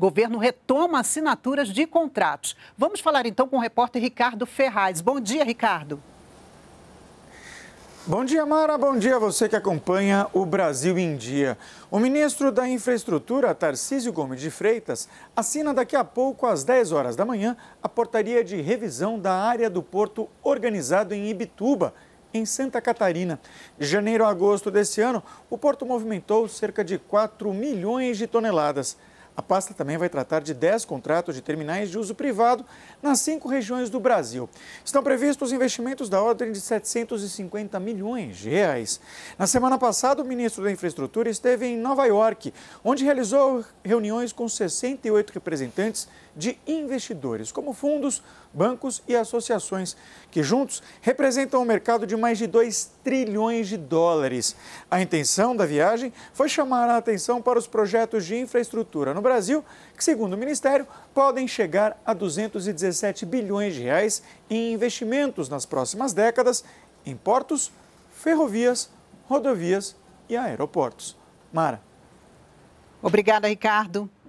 Governo retoma assinaturas de contratos. Vamos falar então com o repórter Ricardo Ferraz. Bom dia, Ricardo. Bom dia, Mara. Bom dia a você que acompanha o Brasil em Dia. O ministro da Infraestrutura, Tarcísio Gomes de Freitas, assina daqui a pouco, às 10 horas da manhã, a portaria de revisão da área do porto organizado em Ibituba, em Santa Catarina. De janeiro a agosto deste ano, o porto movimentou cerca de 4 milhões de toneladas. A pasta também vai tratar de 10 contratos de terminais de uso privado nas cinco regiões do Brasil. Estão previstos investimentos da ordem de 750 milhões de reais. Na semana passada, o ministro da Infraestrutura esteve em Nova York, onde realizou reuniões com 68 representantes de investidores, como fundos, bancos e associações, que juntos representam um mercado de mais de 2 trilhões de dólares. A intenção da viagem foi chamar a atenção para os projetos de infraestrutura no Brasil Brasil, que, segundo o Ministério, podem chegar a 217 bilhões de reais em investimentos nas próximas décadas em portos, ferrovias, rodovias e aeroportos. Mara. Obrigada, Ricardo.